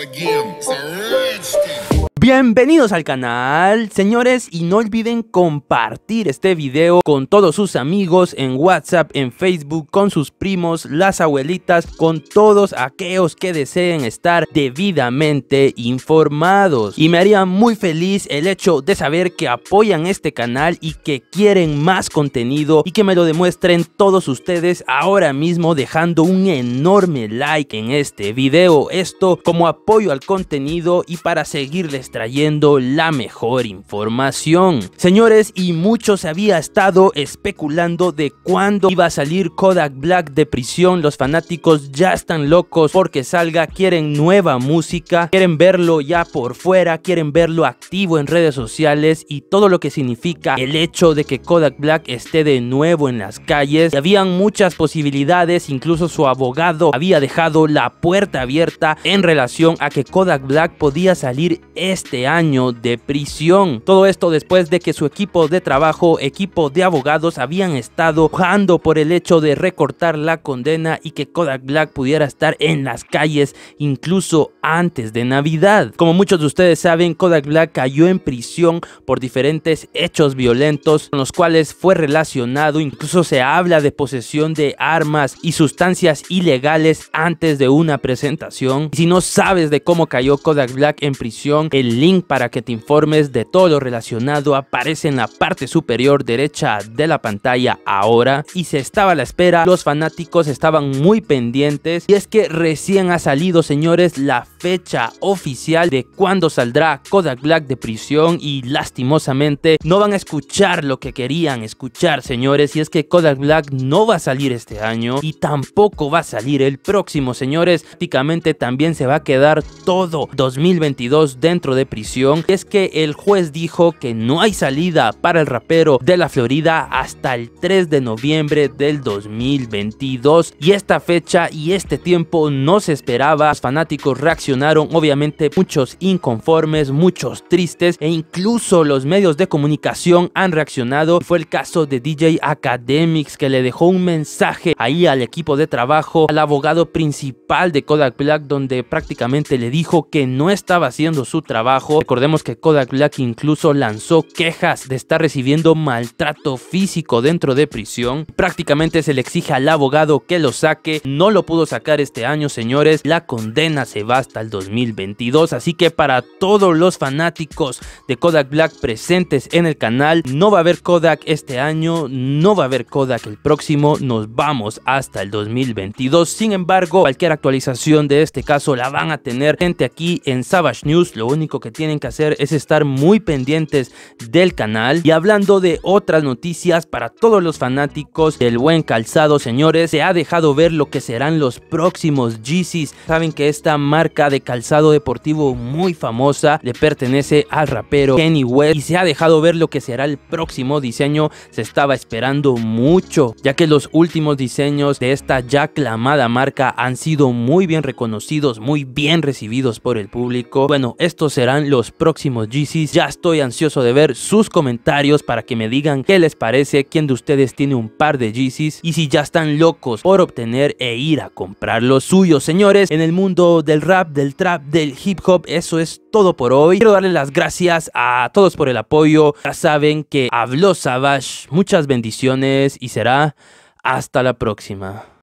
again. It's a rich Bienvenidos al canal, señores, y no olviden compartir este video con todos sus amigos en WhatsApp, en Facebook, con sus primos, las abuelitas, con todos aquellos que deseen estar debidamente informados. Y me haría muy feliz el hecho de saber que apoyan este canal y que quieren más contenido y que me lo demuestren todos ustedes ahora mismo dejando un enorme like en este video. Esto como apoyo al contenido y para seguirles trayendo la mejor información. Señores, y muchos había estado especulando de cuándo iba a salir Kodak Black de prisión. Los fanáticos ya están locos porque salga, quieren nueva música, quieren verlo ya por fuera, quieren verlo activo en redes sociales y todo lo que significa el hecho de que Kodak Black esté de nuevo en las calles. habían muchas posibilidades, incluso su abogado había dejado la puerta abierta en relación a que Kodak Black podía salir este este año de prisión. Todo esto después de que su equipo de trabajo, equipo de abogados, habían estado jugando por el hecho de recortar la condena y que Kodak Black pudiera estar en las calles incluso antes de Navidad. Como muchos de ustedes saben, Kodak Black cayó en prisión por diferentes hechos violentos con los cuales fue relacionado, incluso se habla de posesión de armas y sustancias ilegales antes de una presentación. Y si no sabes de cómo cayó Kodak Black en prisión, el link para que te informes de todo lo relacionado aparece en la parte superior derecha de la pantalla ahora y se estaba a la espera, los fanáticos estaban muy pendientes y es que recién ha salido señores la fecha oficial de cuando saldrá Kodak Black de prisión y lastimosamente no van a escuchar lo que querían escuchar señores y es que Kodak Black no va a salir este año y tampoco va a salir el próximo señores prácticamente también se va a quedar todo 2022 dentro de prisión. Es que el juez dijo que no hay salida para el rapero de la Florida hasta el 3 de noviembre del 2022 y esta fecha y este tiempo no se esperaba. Los fanáticos reaccionaron, obviamente muchos inconformes, muchos tristes e incluso los medios de comunicación han reaccionado. Fue el caso de DJ Academics que le dejó un mensaje ahí al equipo de trabajo, al abogado principal de Kodak Black donde prácticamente le dijo que no estaba haciendo su trabajo Recordemos que Kodak Black incluso lanzó quejas de estar recibiendo maltrato físico dentro de prisión. Prácticamente se le exige al abogado que lo saque. No lo pudo sacar este año, señores. La condena se va hasta el 2022. Así que para todos los fanáticos de Kodak Black presentes en el canal, no va a haber Kodak este año, no va a haber Kodak el próximo. Nos vamos hasta el 2022. Sin embargo, cualquier actualización de este caso la van a tener gente aquí en Savage News. Lo único que tienen que hacer es estar muy pendientes del canal. Y hablando de otras noticias para todos los fanáticos del buen calzado, señores, se ha dejado ver lo que serán los próximos Yeezys. Saben que esta marca de calzado deportivo muy famosa le pertenece al rapero Kenny West y se ha dejado ver lo que será el próximo diseño. Se estaba esperando mucho, ya que los últimos diseños de esta ya aclamada marca han sido muy bien reconocidos, muy bien recibidos por el público. Bueno, esto será los próximos GCs. Ya estoy ansioso de ver sus comentarios para que me digan qué les parece, quién de ustedes tiene un par de GCs y si ya están locos por obtener e ir a comprar los suyos. Señores, en el mundo del rap, del trap, del hip hop, eso es todo por hoy. Quiero darle las gracias a todos por el apoyo. Ya saben que habló Savage. Muchas bendiciones y será hasta la próxima.